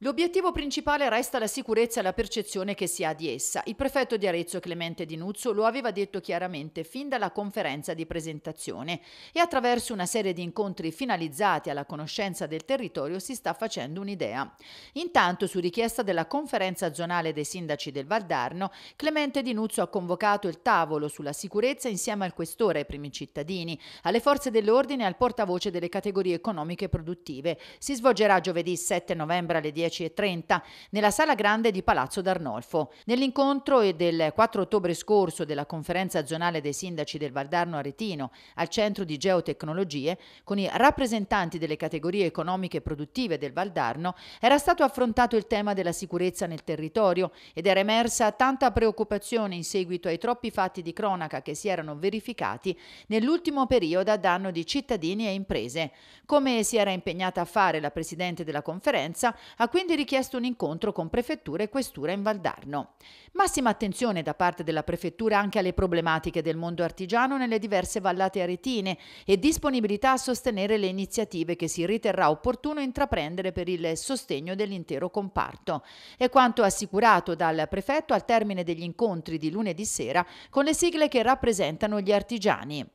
L'obiettivo principale resta la sicurezza e la percezione che si ha di essa. Il prefetto di Arezzo Clemente Di Nuzzo lo aveva detto chiaramente fin dalla conferenza di presentazione e attraverso una serie di incontri finalizzati alla conoscenza del territorio si sta facendo un'idea. Intanto, su richiesta della conferenza zonale dei sindaci del Valdarno, Clemente Di Nuzzo ha convocato il tavolo sulla sicurezza insieme al questore, ai primi cittadini, alle forze dell'ordine e al portavoce delle categorie economiche e produttive. Si svolgerà giovedì 7 novembre alle 10 10.30 nella Sala Grande di Palazzo d'Arnolfo. Nell'incontro del 4 ottobre scorso della conferenza zonale dei sindaci del Valdarno Aretino al Centro di Geotecnologie con i rappresentanti delle categorie economiche e produttive del Valdarno era stato affrontato il tema della sicurezza nel territorio ed era emersa tanta preoccupazione in seguito ai troppi fatti di cronaca che si erano verificati nell'ultimo periodo a danno di cittadini e imprese. Come si era impegnata a fare la Presidente della conferenza, a quindi richiesto un incontro con prefettura e questura in Valdarno. Massima attenzione da parte della prefettura anche alle problematiche del mondo artigiano nelle diverse vallate aretine e disponibilità a sostenere le iniziative che si riterrà opportuno intraprendere per il sostegno dell'intero comparto. È quanto assicurato dal prefetto al termine degli incontri di lunedì sera con le sigle che rappresentano gli artigiani.